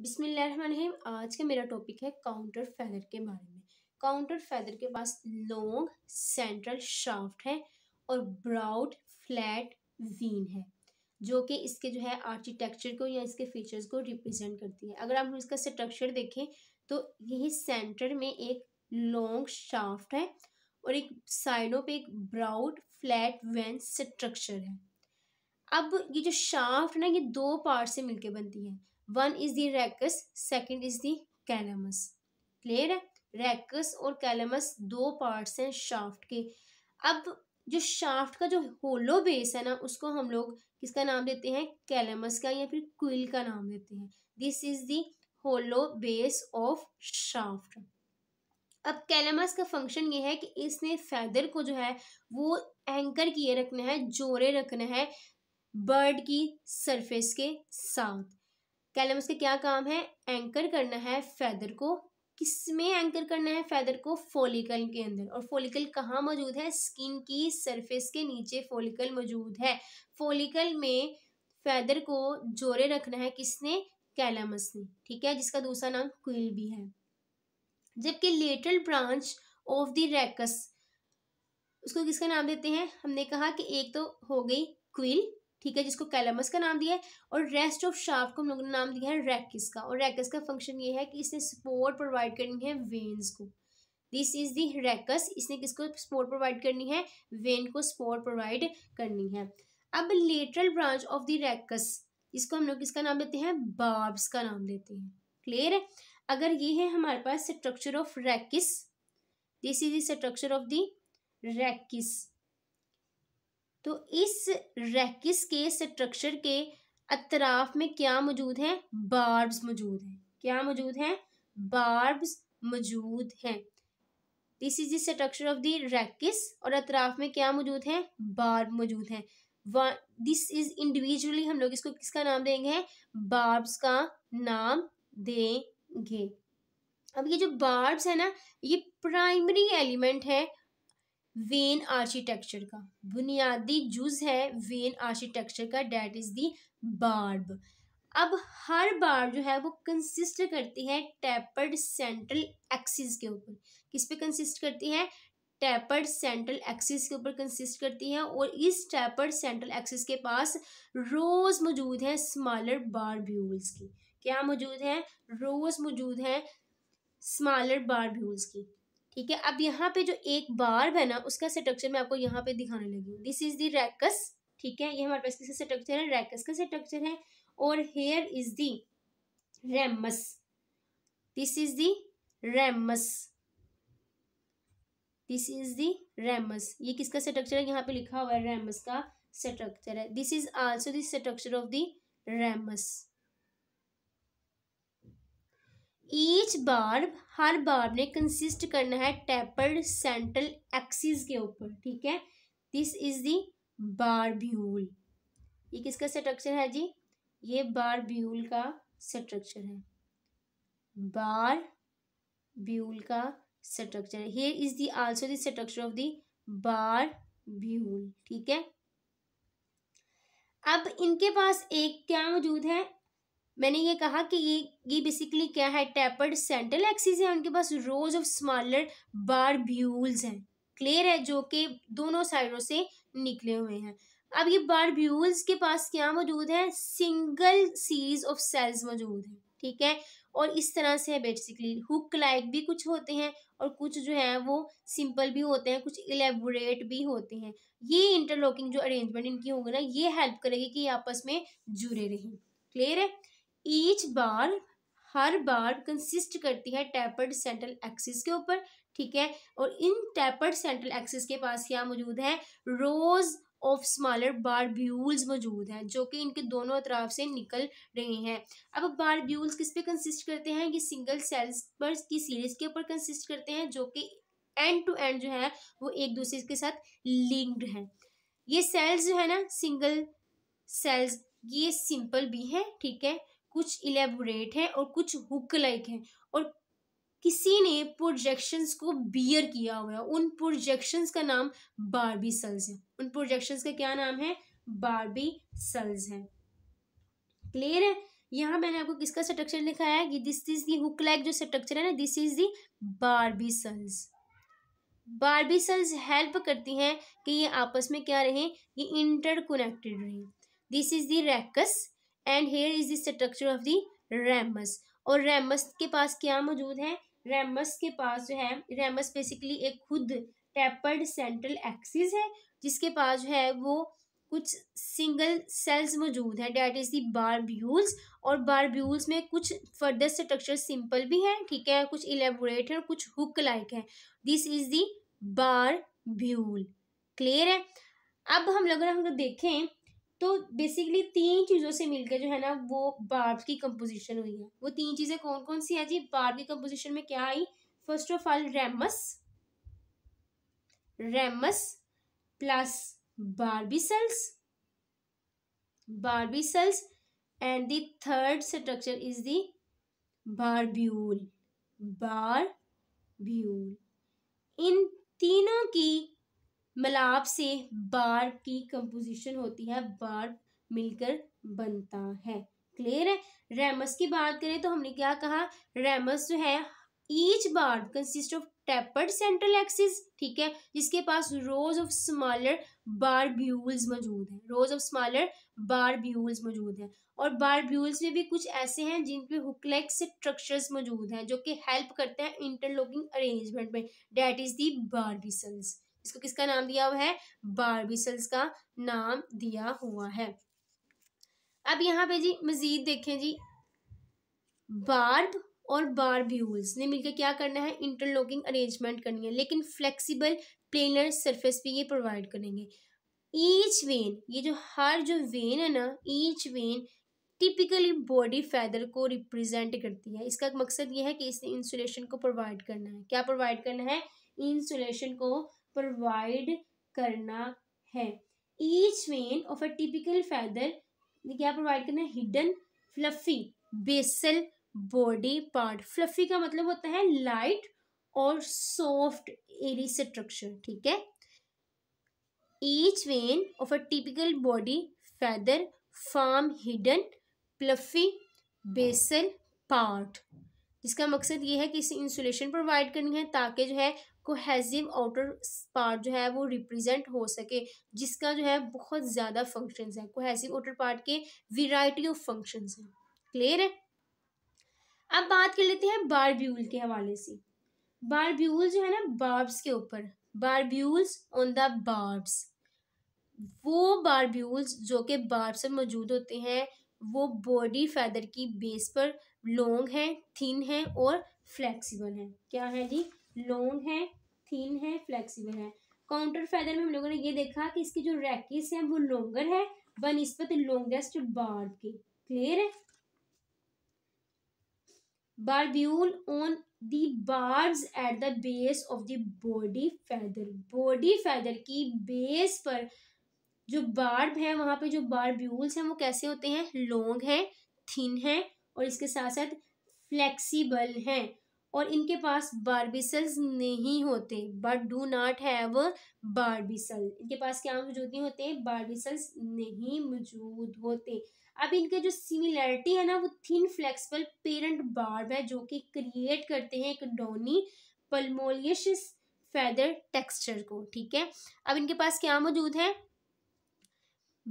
बिस्मिल्लाहिर्रहमानिर्रहीम आज का मेरा टॉपिक है काउंटर फैदर के बारे में काउंटर फैदर के पास लॉन्ग सेंट्रल शाफ्ट है और ब्राउड फ्लैट वीन है जो कि इसके जो है आर्किटेक्चर को या इसके फीचर्स को रिप्रेजेंट करती है अगर आप इसका स्ट्रक्चर देखें तो यही सेंटर में एक लॉन्ग शाफ्ट है और एक साइडों पे एक ब्राउड फ्लैट वैन स्ट्रक्चर है अब ये जो शाफ्ट ना ये दो पार्ट से मिलके बनती है one is the rachis second is the calamus clear है रेकस और कैलमस दो पार्ट्स हैं शाफ्ट के अब जो शाफ्ट का जो होलो बेस है ना उसको हम लोग किसका नाम देते हैं कैलमस का या फिर क्विल का नाम देते हैं this is the hollow base of shaft अब कैलमस का फंक्शन ये है कि इसने फैदर को जो है वो एंकर किए रखना है जोड़े रखना है बर्ड की सरफेस के साथ कैलमस का क्या काम है एंकर करना है फैदर को किस में एंकर करना है फैदर को फोलिकल के अंदर और फोलिकल कहाँ मौजूद है स्किन की सरफेस के नीचे फोलिकल मौजूद है फोलिकल में फैदर को जोड़े रखना है किसने कैलमस ने ठीक है जिसका दूसरा नाम क्विल भी है जबकि lateral branch of the rachis उसको किसका नाम देते हैं हमने कहा कि एक तो हो गई क्विल ठीक है जिसको कैलमस का नाम दिया है और रेस्ट ऑफ शाफ्ट को हम लोगों ने नाम दिया है रैकिस का और रैकस का फंक्शन ये है कि इसने सपोर्ट प्रोवाइड करनी है वेन्स को दिस इज दी रैकस इसने किसको सपोर्ट प्रोवाइड करनी है वेन को सपोर्ट प्रोवाइड करनी है अब lateral branch of the rachis इसको हम लोग किसका नाम देते हैं बार्ब्स का नाम देते हैं क्लियर है अगर ये है हमारे पास structure of rachis this is the structure of the rachis तो इस रैकिस के स्ट्रक्चर के अतराफ में क्या मौजूद हैं बार्ब्स मौजूद हैं क्या मौजूद हैं बार्ब्स मौजूद हैं this is the structure of the rachis और अतराफ में क्या मौजूद हैं बार्ब मौजूद हैं दिस इज इंडिविजुअली हम लोग इसको किसका नाम देंगे बार्ब्स का नाम देंगे अब ये जो बार्ब्स है ना ये प्राइमरी एलिमेंट है वेन आर्किटेक्चर का बुनियादी जुज है वेन आर्किटेक्चर का डैट इज़ दी बार्ब अब हर बार जो है वो कंसिस्ट करती है टैपर्ड सेंट्रल एक्सिस के ऊपर किस पे कंसिस्ट करती है टैपर्ड सेंट्रल एक्सिस के ऊपर कंसिस्ट करती है और इस टेपर्ड सेंट्रल एक्सिस के पास रोज़ मौजूद है स्मॉलर बारब्यूल्स की क्या मौजूद है रोज़ मौजूद है स्मॉलर बारब्यूल्स की ठीक है अब यहाँ पे जो एक बार है ना उसका स्ट्रक्चर मैं आपको यहाँ पे दिखाने लगी हूँ दिस इज दी रैकस ठीक है ये हमारे पास किसका स्ट्रक्चर है रैकस का स्ट्रक्चर है और here is the ramus this is the ramus this is the ramus ये किसका स्ट्रक्चर है यहाँ पे लिखा हुआ है रेमस का स्ट्रक्चर है this is also the structure of the ramus each barb हर बार्ब ने कंसिस्ट करना है टेपर्ड सेंट्रल एक्सिस के ऊपर ठीक है दिस इज दी बारब्यूल ये किसका स्ट्रक्चर है जी ये बारब्यूल का स्ट्रक्चर है बार ब्यूल का structure here is the also the structure of the barbule ठीक है अब इनके पास एक क्या मौजूद है मैंने ये कहा कि ये ये बेसिकली क्या है टेपर्ड सेंट्रल एक्सिस है उनके पास रोज ऑफ स्मॉलर ब्यूल्स हैं क्लियर है जो कि दोनों साइडों से निकले हुए हैं अब ये बार ब्यूल्स के पास क्या मौजूद है सिंगल सीरीज ऑफ सेल्स मौजूद है ठीक है और इस तरह से है बेसिकली हुक लाइक भी कुछ होते हैं और कुछ जो है वो सिंपल भी होते हैं कुछ इलेबोरेट भी होते हैं ये इंटरलॉकिंग जो अरेंजमेंट इनकी होगी ना ये हेल्प करेगी कि आपस में जुड़े रहें क्लियर है ईच बार हर बार कंसिस्ट करती है टैपर्ड सेंट्रल एक्सिस के ऊपर ठीक है और इन टैपर्ड सेंट्रल एक्सिस के पास क्या मौजूद है रोज ऑफ स्मॉलर बारब्यूल्स मौजूद हैं जो कि इनके दोनों अतराफ से निकल रहे हैं अब बारब्यूल्स किस पे कंसिस्ट करते हैं ये सिंगल सेल्स पर की सीरीज के ऊपर कंसिस्ट करते हैं जो कि एंड टू एंड जो है वो एक दूसरे के साथ लिंक्ड हैं ये सेल्स जो है ना सिंगल सेल्स ये सिंपल भी हैं ठीक है कुछ इलेबोरेट हैं और कुछ हुक लाइक हैं और किसी ने प्रोजेक्शंस को बियर किया हुआ है उन प्रोजेक्शंस का नाम बारबी सल्स है उन प्रोजेक्शंस का क्या नाम है बारबी सल्स है क्लियर है यहाँ मैंने आपको किसका स्ट्रक्चर लिखाया है कि this is the hook like जो स्ट्रक्चर है ना this is the barbicels barbicels help करती हैं कि ये आपस में क्या रहें ये इंटरकोनेक्टेड रहें this is the rachis and here is the structure of the ramus और रैमस के पास क्या मौजूद है रैमस के पास जो है रैमस बेसिकली एक खुद टेपर्ड सेंट्रल एक्सिस है जिसके पास जो है वो कुछ सिंगल सेल्स मौजूद है डेट इज़ दी बारब्यूल्स और बारब्यूल्स में कुछ फर्दर स्ट्रक्चर सिंपल भी हैं ठीक है कुछ इलेबोरेट है कुछ हुक लाइक है this is the barbule clear है अब हम लोग अगर देखें तो बेसिकली तीन चीज़ों से मिलकर जो है ना वो बार्ब की कंपोजिशन हुई है वो तीन चीज़ें कौन कौन सी है जी बार्ब की कंपोजिशन में क्या आई first of all ramus ramus plus barbicels barbicels and the third structure is the barbule barbule इन तीनों की मिलाप से बार की कंपोजिशन होती है बार मिलकर बनता है क्लियर है रेमस की बात करें तो हमने क्या कहा रेमस जो है each barb consist of tapered central axis ठीक है जिसके पास रोज ऑफ स्मॉलर बारब्यूल्स मौजूद हैं रोज ऑफ स्मॉलर बारब्यूल्स मौजूद हैं और बारब्यूल्स में भी कुछ ऐसे हैं जिन पे हुक्लेक्स स्ट्रक्चर्स मौजूद हैं जो कि हेल्प करते हैं इंटरलॉकिंग अरेंजमेंट में डेट इज दी बारबिसल्स इसको किसका नाम दिया हुआ है सेल्स का नाम दिया हुआ है अब यहाँ पे जी मजीद देखें जी बार्ब और बारब्यूल्स ने मिलकर क्या करना है इंटरलॉकिंग अरेंजमेंट करनी है लेकिन फ्लेक्सिबल प्लेनर सरफेस पे ये प्रोवाइड करेंगे ईच वेन ये जो हर जो वेन है ना each vane typically body feather को रिप्रेजेंट करती है इसका मकसद ये है कि इसने इंसुलेशन को प्रोवाइड करना है क्या प्रोवाइड करना है इंसुलेशन को प्रोवाइड करना है each vane of a typical feather क्या प्रोवाइड करना है hidden fluffy basal body part fluffy का मतलब होता है लाइट और सॉफ्ट एरी स्ट्रक्चर ठीक है each vane of a typical body feather form hidden fluffy basal part जिसका मकसद ये है कि इसे इंसुलेशन प्रोवाइड करनी है ताकि जो है कोहेजिव आउटर पार्ट जो है वो रिप्रेजेंट हो सके जिसका जो है बहुत ज़्यादा फंक्शंस हैं कोहेजिव आउटर पार्ट के वेराइटी ऑफ फंक्शंस हैं क्लियर है अब बात कर लेते हैं बारब्यूल के हवाले से बारब्यूल जो है ना बार्ब्स के ऊपर बारब्यूल्स ऑन द बार्ब्स वो बारब्यूल्स जो कि बार्ब्स में मौजूद होते हैं वो बॉडी फैदर की बेस पर लॉन्ग हैं थिन हैं और फ्लेक्सिबल हैं क्या है जी लॉन्ग हैं थीन है फ्लेक्सिबल है काउंटर फैदर में हम लोगों ने ये देखा कि इसकी जो रैकिस है वो लोंगर है बनस्पत लोंगेस्ट बार्ब के क्लियर है barbule on the barbs at the base of the body feather body feather की बेस पर जो बार्ब है वहां पे जो बार्ब्यूल्स हैं वो कैसे होते हैं लॉन्ग है थिन है और इसके साथ साथ फ्लेक्सीबल हैं और इनके पास बारबिसल्स नहीं होते but do not have barbicel इनके पास क्या मौजूद नहीं होते बारबिसल्स नहीं मौजूद होते अब इनके जो सिमिलैरिटी है ना वो थिन फ्लेक्सिबल पेरेंट बार्ब है जो कि क्रिएट करते हैं एक डोनी पल्मोलियस फैदर टेक्सचर को ठीक है अब इनके पास क्या मौजूद है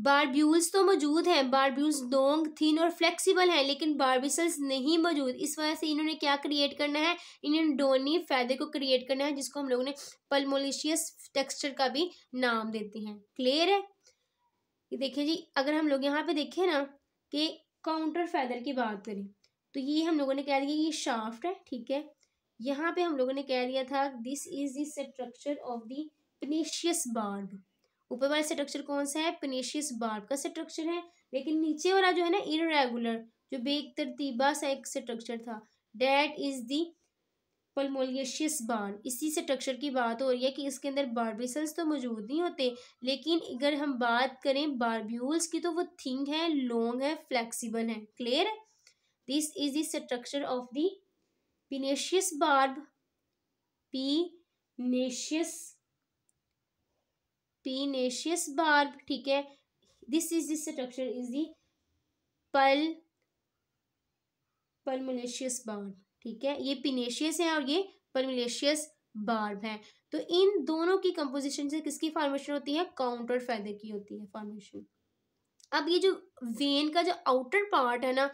बारब्यूल्स तो मौजूद हैं बारब्यूल्स डोंग थीन और फ्लेक्सिबल हैं लेकिन बारबिसल्स नहीं मौजूद इस वजह से इन्होंने क्या क्रिएट करना है इन्होंने डोनी फैदे को क्रिएट करना है जिसको हम लोगों ने पलमोलिशियस टेक्सचर का भी नाम देते हैं क्लियर है देखिए जी अगर हम लोग यहाँ पे देखें ना कि काउंटर फैदर की बात करें तो ये हम लोगों ने कह दिया ये शाफ्ट है ठीक है यहाँ पे हम लोगों ने कह दिया था this is the structure of the pennaceous barb ऊपर वाला स्ट्रक्चर कौन सा है पिनेशियस बार्ब का स्ट्रक्चर है लेकिन नीचे वाला जो है ना इनरेगुलर जो बेग तरतीबा सा एक स्ट्रक्चर था डेट इज़ दी पलमोलियशियस बार इसी स्ट्रक्चर की बात हो रही है कि इसके अंदर बार्बिसल्स तो मौजूद नहीं होते लेकिन अगर हम बात करें बारब्यूल्स की तो वो थिंग है लॉन्ग है फ्लेक्सीबल है clear this is the structure of the pennaceous barb pennaceous pennaceous barb ठीक है this is this structure is the पल पलमलेशियस बार्ब ठीक है ये पिनेशियस है और ये पलमलेशियस बार्ब है तो इन दोनों की कंपोजिशन से किसकी फॉर्मेशन होती है काउंटर फैदर की होती है फॉर्मेशन अब ये जो वेन का जो आउटर पार्ट है ना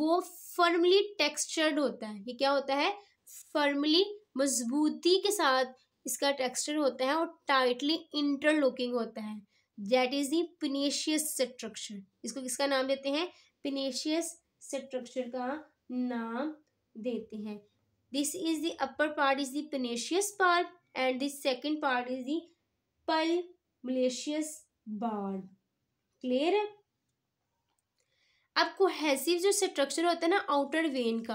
वो फर्मली टेक्सचर्ड होता है ये क्या होता है फर्मली मजबूती के साथ इसका टेक्सचर होता है और टाइटली इंटरलुकिंग होता है that is the pennaceous structure इसको किसका नाम देते हैं पिनेशियस स्ट्रक्चर का नाम देते हैं this is the upper part is the pennaceous part and the second part is the plumulaceous barb clear है अब कोहेसिव जो स्ट्रक्चर होता है ना आउटर वेन का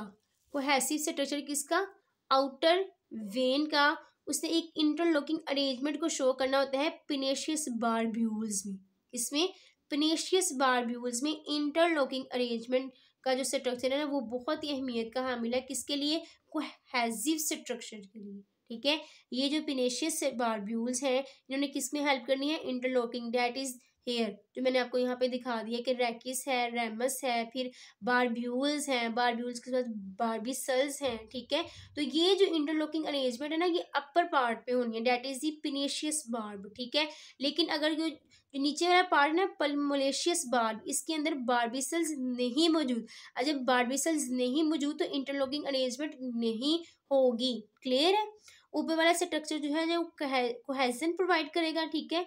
कोहेसिव स्ट्रक्चर किसका आउटर वेन का उसे एक इंटरलॉकिंग अरेंजमेंट को शो करना होता है पिनेशियस बारब्यूल्स में इसमें पिनेशियस बारब्यूल्स में इंटरलॉकिंग अरेंजमेंट का जो स्ट्रक्चर है ना वो बहुत ही अहमियत का हामिल है किसके लिए कोहेजिव स्ट्रक्चर के लिए ठीक है ये जो पिनेशियस बारब्यूल्स हैं इन्होंने किस में हेल्प करनी है इंटरलॉकिंग डैट इज़ हेयर जो मैंने आपको यहाँ पे दिखा दिया कि रैकिस है रेमस है फिर बारब्यूल्स हैं बारब्यूल्स के साथ बारबिसल्स हैं ठीक है तो ये जो इंटरलॉकिंग अरेंजमेंट है ना ये अपर पार्ट पे होनी है that is the pennaceous barb ठीक है लेकिन अगर जो जो नीचे वाला पार्ट है ना पलमोलेशियस बार्ब इसके अंदर बारबिसल्स नहीं मौजूद जब बारबिसल्स नहीं मौजूद तो इंटरलॉकिंग अरेंजमेंट नहीं होगी क्लियर है ऊपर वाला स्ट्रक्चर जो है जो कोहेजन प्रोवाइड करेगा ठीक है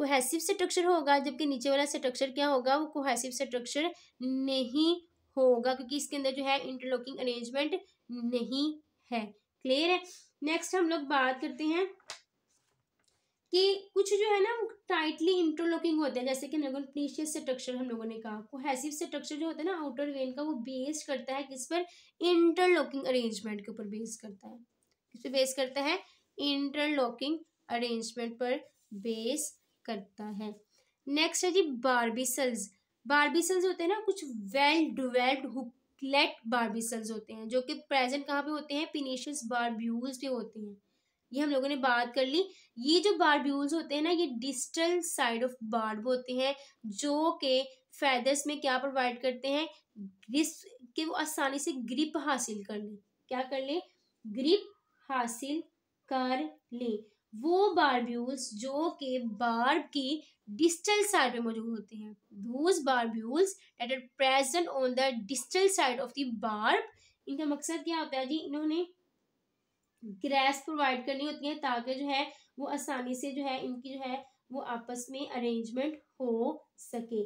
कोहेसिव स्ट्रक्चर होगा जबकि नीचे वाला स्ट्रक्चर क्या होगा वो कोहेसिव स्ट्रक्चर नहीं होगा क्योंकि इसके अंदर जो है इंटरलॉकिंग अरेंजमेंट नहीं है क्लियर है नेक्स्ट हम लोग बात करते हैं कि कुछ जो है ना टाइटली इंटरलॉकिंग होते हैं जैसे कि नगनप्लीशियस स्ट्रक्चर हम लोगों ने कहा कोहेसिव स्ट्रक्चर जो होता है ना आउटर वेन का वो बेस्ड करता है किस पर इंटरलॉकिंग अरेंजमेंट के ऊपर बेस करता है किस पर बेस करता है इंटरलॉकिंग अरेंजमेंट पर बेस करता है नेक्स्ट है जी बार्बिसल्स बार्बिसल्स होते हैं ना कुछ वेल डिवेल्ड हुकलेट बार्बिसल्स होते हैं जो कि प्रेजेंट कहाँ पे होते हैं पिनेशियस बार्ब्यूल्स पे होते हैं ये हम लोगों ने बात कर ली ये जो बार्ब्यूल्स होते हैं ना ये डिस्टल साइड ऑफ बार्ब होते हैं जो के फैदर्स में क्या प्रोवाइड करते हैं ग्रिस के वो आसानी से ग्रिप हासिल कर लें क्या कर लें ग्रिप हासिल कर लें वो बारब्यूल्स जो के बार्ब की डिस्टल साइड पे मौजूद होते हैं those barbules that are present on the distal side of the barb इनका मकसद क्या होता है जी इन्होंने ग्रेस प्रोवाइड करनी होती है ताकि जो है वो आसानी से जो है इनकी जो है वो आपस में अरेंजमेंट हो सके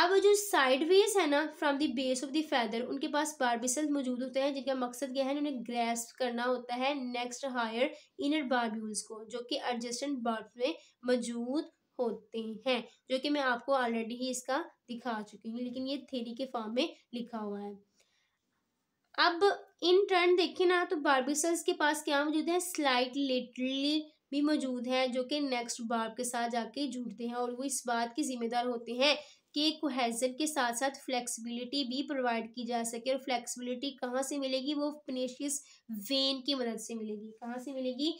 अब जो साइड वेज है ना from the base of the feather उनके पास बारबिसल मौजूद होते हैं जिनका मकसद क्या है उन्हें ग्रेस करना होता है नेक्स्ट हायर इनर बारब्यूल्स को जो कि एडजस्टेंट बार्ब में मौजूद होते हैं जो कि मैं आपको ऑलरेडी ही इसका दिखा चुकी हूँ लेकिन ये थेरी के फॉर्म में लिखा हुआ है अब इन टर्न देखें ना तो बार्बिसल्स के पास क्या मौजूद है स्लाइट लिटरली भी मौजूद हैं जो कि नेक्स्ट बार्ब के साथ जाके जुड़ते हैं और वो इस बात के जिम्मेदार होते हैं कि कोहेजन के साथ साथ फ्लेक्सिबिलिटी भी प्रोवाइड की जा सके और फ्लेक्सिबिलिटी कहाँ से मिलेगी वो पनेशियस वेन की मदद से मिलेगी कहाँ से मिलेगी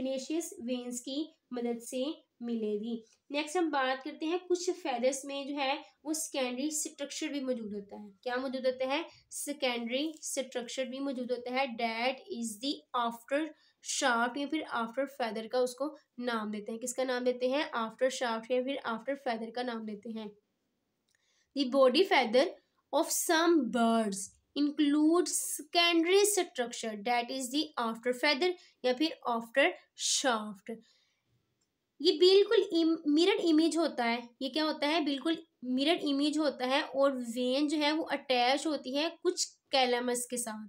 पनेशियस वेन्स की मदद से मिलेगी नेक्स्ट हम बात करते हैं कुछ फेदर्स में जो है वो सेकेंडरी स्ट्रक्चर भी मौजूद होता है क्या मौजूद होता है सेकेंडरी स्ट्रक्चर भी मौजूद होता है डैट इज़ दफ्टर शाफ्ट या फिर आफ्टर फैदर का उसको नाम देते हैं किसका नाम देते हैं आफ्टर शाफ्ट या फिर आफ्टर फैदर का नाम देते हैं body feather of some birds include secondary structure that is the after feather या फिर आफ्टर शाफ्ट ये बिल्कुल मिरर इमेज होता है ये क्या होता है बिल्कुल मिरर इमेज होता है और वेन जो है वो अटैच होती है कुछ कैलमस के साथ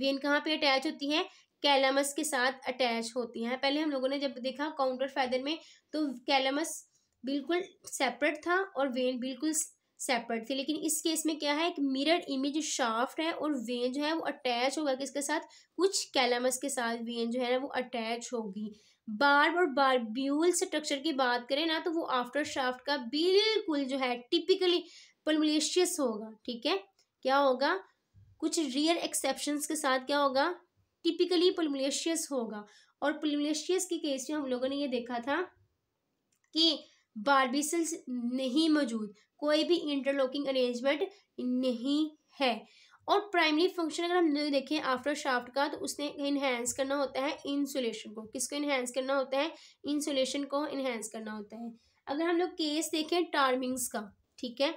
वेन कहाँ पे अटैच होती है कैलमस के साथ अटैच होती हैं पहले हम लोगों ने जब देखा काउंटर फैदर में तो कैलमस बिल्कुल सेपरेट था और वेन बिल्कुल सेपरेट थी लेकिन इस केस में क्या है एक मिरर इमेज शाफ्ट है और वेन जो है वो अटैच होगा किसके साथ कुछ कैलमस के साथ वेन जो है ना वो अटैच होगी बार्ब और बार्ब्यूल स्ट्रक्चर की बात करें ना तो वो आफ्टर शाफ्ट का बिल्कुल जो है टिपिकली पलमलेशियस होगा ठीक है क्या होगा कुछ रियर एक्सेप्शन के साथ क्या होगा टिपिकली पुलमलेशियस होगा और पुलमलेशियस के केस में हम लोगों ने ये देखा था कि बारबिसल्स नहीं मौजूद कोई भी इंटरलॉकिंग अरेंजमेंट नहीं है और प्राइमरी फंक्शन अगर हम देखें आफ्टर शाफ्ट का तो उसने इन्हेंस करना होता है इंसुलेशन को किसको इन्हेंस करना होता है इंसुलेशन को इन्हेंस करना होता है अगर हम लोग केस देखें टार्मिंग्स का ठीक है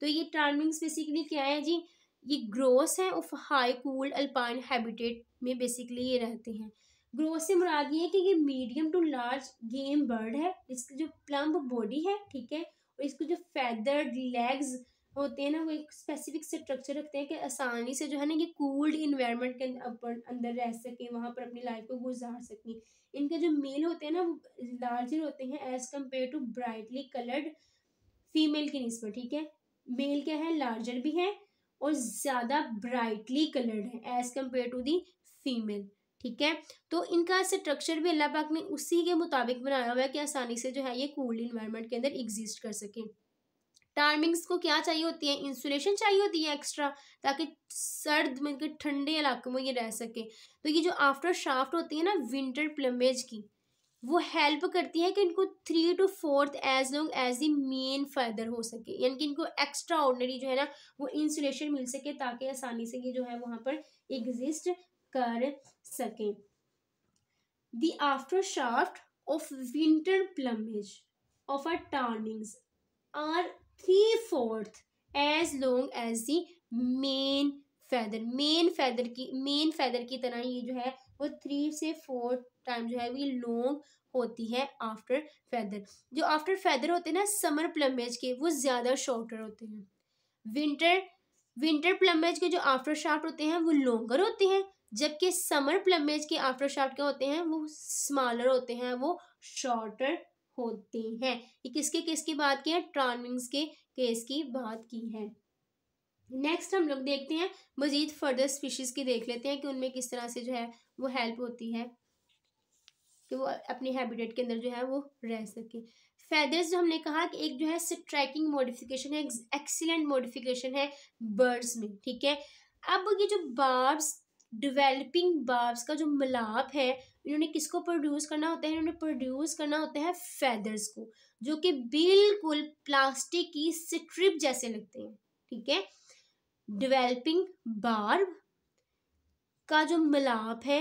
तो ये टार्मिंग्स बेसिकली क्या है जी ये ग्रोस हैं of high cold alpine habitat में बेसिकली ये रहते हैं ग्रोस से मुराद ये है कि ये medium to large game bird है इसकी जो प्लम्ब बॉडी है ठीक है और इसको जो फैदर्ड लेग्स होते हैं ना वो एक स्पेसिफिक स्ट्रक्चर रखते हैं कि आसानी से जो है ना ये कूल्ड इन्वायरमेंट के अंदर रह सकें वहाँ पर अपनी लाइफ को गुजार सकें इनके जो मेल होते हैं ना वो लार्जर होते हैं as compared to brightly coloured female की नस्बत ठीक है मेल क्या है लार्जर भी है और ज़्यादा ब्राइटली कलर्ड है as compared to the female ठीक है तो इनका स्ट्रक्चर भी अल्लाह पाक ने उसी के मुताबिक बनाया हुआ है कि आसानी से जो है ये कूल इन्वायरमेंट के अंदर एग्जिस्ट कर सकें टार्मिंग्स को क्या चाहिए होती है इंसुलेशन चाहिए होती है एक्स्ट्रा ताकि सर्द मतलब ठंडे इलाकों में ये रह सके तो ये जो आफ्टर शाफ्ट होती है ना विंटर प्लमेज की वो हेल्प करती है कि इनको three to fourth as long as the main feather हो सके यानी कि इनको एक्स्ट्रा ऑर्डनरी जो है ना वो इंसुलेशन मिल सके ताकि आसानी से ये जो है वहाँ पर एग्जिस्ट कर सकें the after shaft of winter plumage of ptarmigan are three fourth as long as the main feather main feather की मेन फैदर की तरह ये जो है वो थ्री से फोर टाइम जो है वो लॉन्ग होती है आफ्टर फैदर जो आफ्टर फैदर होते हैं ना समर प्लमेज के वो ज़्यादा शॉर्टर होते हैं विंटर विंटर प्लमेज के जो आफ्टर शाफ्ट होते हैं वो लॉन्गर होते हैं जबकि समर प्लमेज के आफ्टर शाफ्ट क्या होते हैं वो स्मॉलर होते हैं वो शॉर्टर होते हैं ये किसके केस की बात की है ट्रार्मिंग्स के केस की बात की है नेक्स्ट हम लोग देखते हैं मज़ीद फर्दर स्पीशीज़ की देख लेते हैं कि उनमें किस तरह से जो है वो हेल्प होती है कि वो अपने हैबिटेट के अंदर जो है वो रह सके फैदर्स जो हमने कहा कि एक जो है स्ट्राइकिंग मॉडिफिकेशन है एक्सीलेंट मॉडिफिकेशन है बर्ड्स में ठीक है अब ये जो बार्ब्स डिवेलपिंग बार्ब्स का जो मिलाप है इन्होंने किसको प्रोड्यूस करना होता है इन्होंने प्रोड्यूस करना होता है फैदर्स को जो कि बिल्कुल प्लास्टिक की स्ट्रिप जैसे लगते हैं ठीक है डिवेलपिंग बार्ब का जो मिलाप है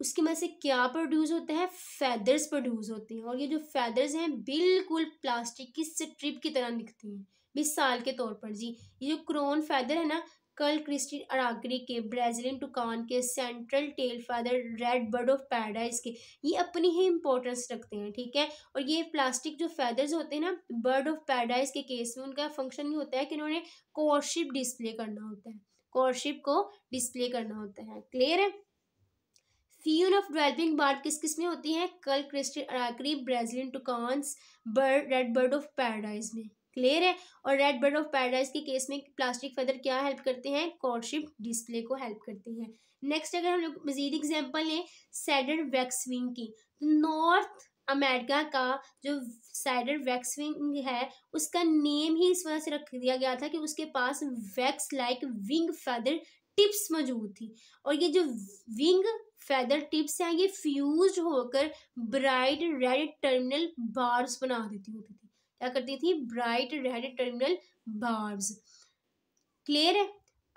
उसके मद से क्या प्रोड्यूस होते हैं फैदर्स प्रोड्यूस होते हैं और ये जो फैदर्स हैं बिल्कुल प्लास्टिक की स्ट्रिप की तरह दिखती हैं मिसाल के तौर पर जी ये जो क्रोन फैदर है ना कल क्रिस्टी अरागरी के ब्राज़ीलियन टुकान के central tail feather red bird of paradise के ये अपनी ही इंपॉर्टेंस रखते हैं ठीक है और ये प्लास्टिक जो फैदर्स होते हैं ना बर्ड ऑफ पैराडाइज के केस में उनका फंक्शन ये होता है कि उन्होंने कोरशिप डिस्प्ले करना होता है कोरशिप को डिस्प्ले करना होता है क्लियर है फ्यून ऑफ डेवलपिंग बार्ड किस किस में होती है curl crested aracari Brazilian toucans bird red bird of paradise में क्लियर है और रेड बर्ड ऑफ पैराडाइज के केस में प्लास्टिक फेदर क्या हेल्प करते हैं कॉर्डशिप डिस्प्ले को हेल्प करते हैं नेक्स्ट अगर हम लोग मजीद एग्जाम्पल लें सैडर वैक्सविंग की तो नॉर्थ अमेरिका का जो साइडर वैक्सविंग है उसका नेम ही इस वजह से रख दिया गया था कि उसके पास wax like wing feather tips मौजूद थी और ये जो विंग फैदर टिप्स हैं ये फ्यूज होकर ब्राइट रेड टर्मिनल बार्स बना देती होती थी क्या करती थी bright red terminal barbs clear है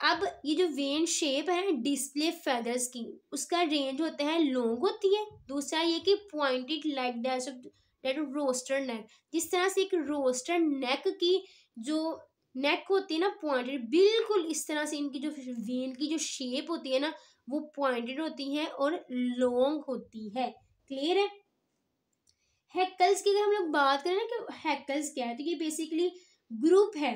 अब ये जो वेन शेप है डिस्प्ले फेदर्स की उसका रेंज होता है लॉन्ग होती है दूसरा ये कि pointed like that rooster neck जिस तरह से एक रोस्टर नेक की जो नेक होती है ना पॉइंटेड बिल्कुल इस तरह से इनकी जो वेन की जो शेप होती है ना वो पॉइंटेड होती है और लॉन्ग होती है क्लियर है हैकल्स की अगर हम लोग बात करें ना कि हैकल्स क्या है तो ये बेसिकली ग्रुप है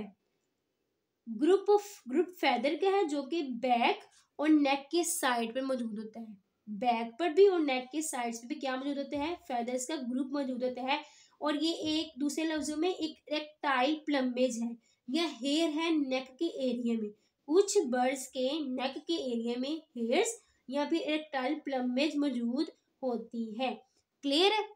ग्रुप ऑफ ग्रुप फैदर का है जो कि बैक और नेक के साइड पर मौजूद होता है बैक पर भी और नेक के साइड्स पर भी क्या मौजूद होते हैं फैदर्स का ग्रुप मौजूद होता है और ये एक दूसरे लफ्जों में एक रेक्टाइल प्लम्बेज है या हेयर है नेक के एरिया में कुछ बर्ड्स के नेक के एरिया में हेयर्स या फिर रेक्टाइल प्लम्बेज मौजूद होती है क्लियर है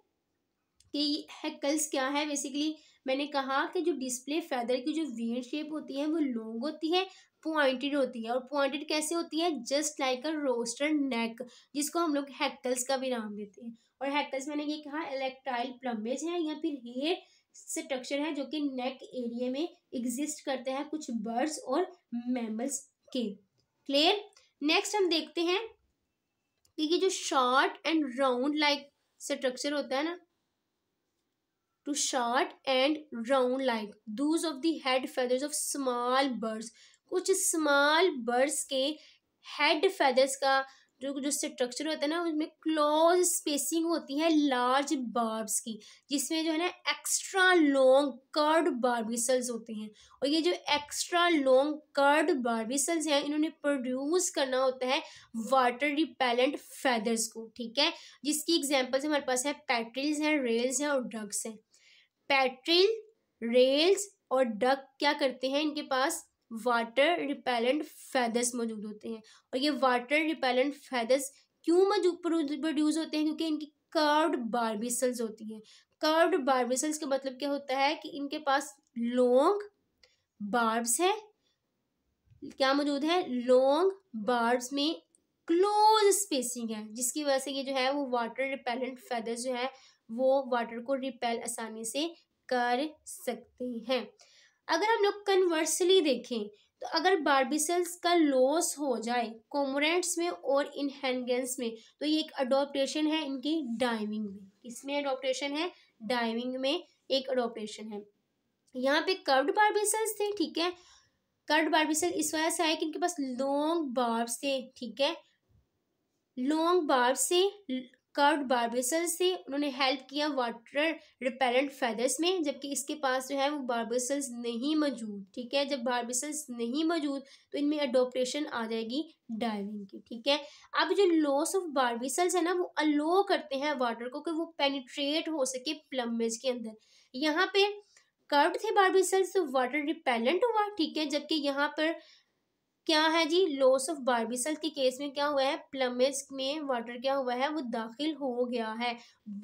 कि हैकल्स क्या है बेसिकली मैंने कहा कि जो डिस्प्ले फेदर की जो वीड शेप होती है वो लॉन्ग होती है पॉइंटेड होती है और पॉइंटेड कैसे होती है just like a rooster neck जिसको हम लोग हैकल्स का भी नाम देते हैं और हैकल्स मैंने ये कहा इलेक्ट्राइल प्लम्बेज है या फिर हेयर स्ट्रक्चर है जो कि नेक एरिया में एग्जिस्ट करते हैं कुछ बर्ड्स और मैमल्स के क्लियर नेक्स्ट हम देखते हैं कि ये जो short and round like structure होता है ना to short and round like those of the head feathers of small birds कुछ small birds के head feathers का जो जो स्ट्रक्चर होता है ना उसमें क्लोज स्पेसिंग होती है लार्ज बार्ब्स की जिसमें जो है ना एक्स्ट्रा लॉन्ग कर्ड बार्बिसल्स होते हैं और ये जो एक्स्ट्रा लॉन्ग कर्ड बार्बिसल्स हैं इन्होंने प्रोड्यूस करना होता है वाटर रिपेलेंट फैदर्स को ठीक है जिसकी एग्जांपल्स हमारे पास है पैट्रिल्स हैं रेल्स हैं और ड्रग्स हैं पैट्रिल रेल्स और डक क्या करते हैं इनके पास वाटर रिपेलेंट फैदर्स मौजूद होते हैं और ये वाटर रिपेलेंट फैदर्स क्यों मौजूद प्रोड्यूस होते हैं क्योंकि इनकी कर्व्ड बार्बिसल्स होती हैं कर्व्ड बार्बिसल्स का मतलब क्या होता है कि इनके पास लॉन्ग बार्ब्स है क्या मौजूद है लॉन्ग बार्ब्स में क्लोज स्पेसिंग है जिसकी वजह से ये जो है वो वाटर रिपेलेंट फैदर्स जो है वो वाटर को रिपेल आसानी से कर सकते हैं अगर हम लोग कन्वर्सली देखें तो अगर बार्बिसल्स का लॉस हो जाए कोमोरेंट्स में और इन हैंडगन्स में तो ये एक अडोप्टेशन है इनकी डाइविंग में इसमें अडोप्टेशन है डाइविंग में एक अडोप्टेशन है यहाँ पे कर्व्ड बार्बिसल्स थे ठीक है कर्ड बार्बिसल इस वजह से आए कि इनके पास लॉन्ग बार्ब से ठीक है लॉन्ग बार्ब से कर्ड बारबेसर से उन्होंने हेल्प किया वाटर रिपेलेंट फैदर्स में जबकि इसके पास जो है वो बार्बेसल्स नहीं मौजूद ठीक है जब बार्बेसल्स नहीं मौजूद तो इनमें अडोप्रेशन आ जाएगी डाइविंग की ठीक है अब जो लॉस ऑफ बार्बेसल्स है ना वो अलो करते हैं वाटर को कि वो पेनिट्रेट हो सके प्लम्बेज के अंदर यहाँ पे कर्ड थे बार्बेसल्स तो वाटर रिपेलेंट हुआ ठीक है जबकि यहाँ पर क्या है जी लॉस ऑफ बार्बिसल के केस में क्या हुआ है प्लमेज में वाटर क्या हुआ है वो दाखिल हो गया है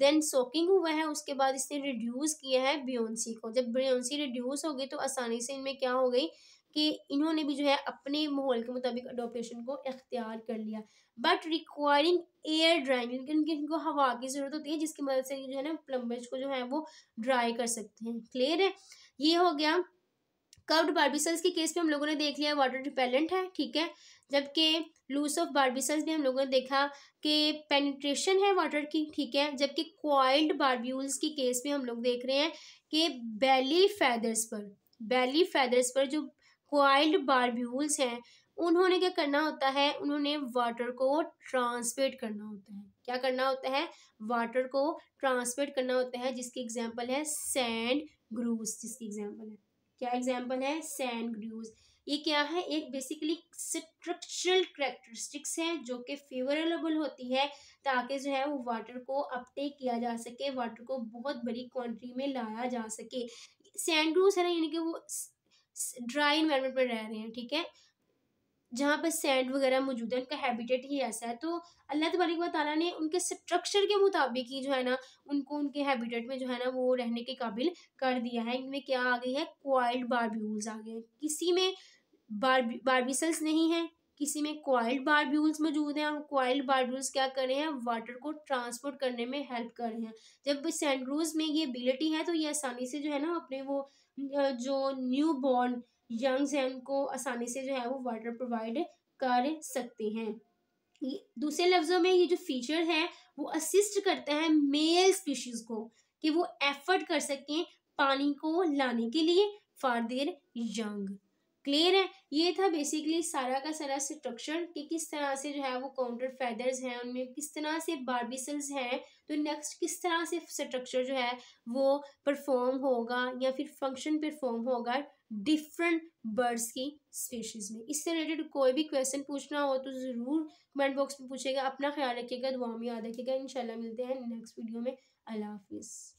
देन सोकिंग हुआ है उसके बाद इसने रिड्यूस किया है बियोन्सी को जब बियोन्सी रिड्यूस हो गई तो आसानी से इनमें क्या हो गई कि इन्होंने भी जो है अपने माहौल के मुताबिक अडोपेशन को इख्तियार कर लिया बट रिक्वायरिंग एयर ड्राइंग लेकिन इनको हवा की ज़रूरत होती है जिसकी मदद से जो है ना प्लम्बर्स को जो है वो ड्राई कर सकते हैं क्लियर है ये हो गया कर्व्ड बार्बिसल्स के केस में हम लोगों ने देख लिया वाटर रिपेलेंट है ठीक है जबकि लूस ऑफ बार्बिसल्स में हम लोगों ने देखा कि पेनिट्रेशन है वाटर की ठीक है जबकि क्वाइल्ड बार्ब्यूल्स के केस में हम लोग देख रहे हैं कि बेली फैदर्स पर बेली फैदर्स पर जो क्वाइल्ड बार्ब्यूल्स हैं उन्होंने क्या करना होता है उन्होंने वाटर को ट्रांसमिट करना होता है क्या करना होता है वाटर को ट्रांसमिट करना होता है जिसकी एग्जाम्पल है सैंड ग्रूस जिसकी एग्जाम्पल है क्या एग्जाम्पल है सैंड ग्रूज ये क्या है एक बेसिकली स्ट्रक्चरल करेक्टरिस्टिक्स हैं जो कि फेवरेबल होती है ताकि जो है वो वाटर को अपटेक किया जा सके वाटर को बहुत बड़ी क्वान्टिटी में लाया जा सके सैंड ग्रूज है ना यानी कि वो ड्राई इन्वायरमेंट पर रह रहे हैं ठीक है जहाँ पर सैंड वगैरह मौजूद है उनका हैबिटेट ही ऐसा है तो अल्लाह तबारक व ताली ने उनके स्ट्रक्चर के मुताबिक ही जो है ना उनको उनके हैबिटेट में जो है ना वो रहने के काबिल कर दिया है इनमें क्या आ गई है क्वाइल्ड बारब्यूल्स आ गए किसी में बारबी बारबिसल्स नहीं है किसी में क्वाइल्ड बारब्यूल्स मौजूद हैं और क्वाइल्ड बारब्यूल्स क्या कर रहे हैं वाटर को ट्रांसपोर्ट करने में हेल्प कर रहे हैं जब सेंड्रोज में ये एबिलिटी है तो ये आसानी से जो है ना अपने वो जो न्यू बॉर्न यंग्स हैं उनको आसानी से जो है वो वाटर प्रोवाइड कर सकते हैं दूसरे लफ्ज़ों में ये जो फीचर है वो असिस्ट करता है मेल स्पीशीज़ को कि वो एफर्ट कर सकें पानी को लाने के लिए फॉर देर यंग क्लियर है ये था बेसिकली सारा का सारा स्ट्रक्चर कि किस तरह से जो है वो काउंटर फैदर्स हैं उनमें किस तरह से बारबिसल्स हैं तो नेक्स्ट किस तरह से स्ट्रक्चर जो है वो परफॉर्म होगा या फिर फंक्शन परफॉर्म होगा डिफरेंट बर्ड्स की स्पीशीज़ में इससे रिलेटेड कोई भी क्वेश्चन पूछना हो तो ज़रूर कमेंट बॉक्स में पूछेगा अपना ख्याल रखिएगा दुआ में याद रखिएगा इंशाल्लाह मिलते हैं नेक्स्ट वीडियो में अल्लाह हाफिज़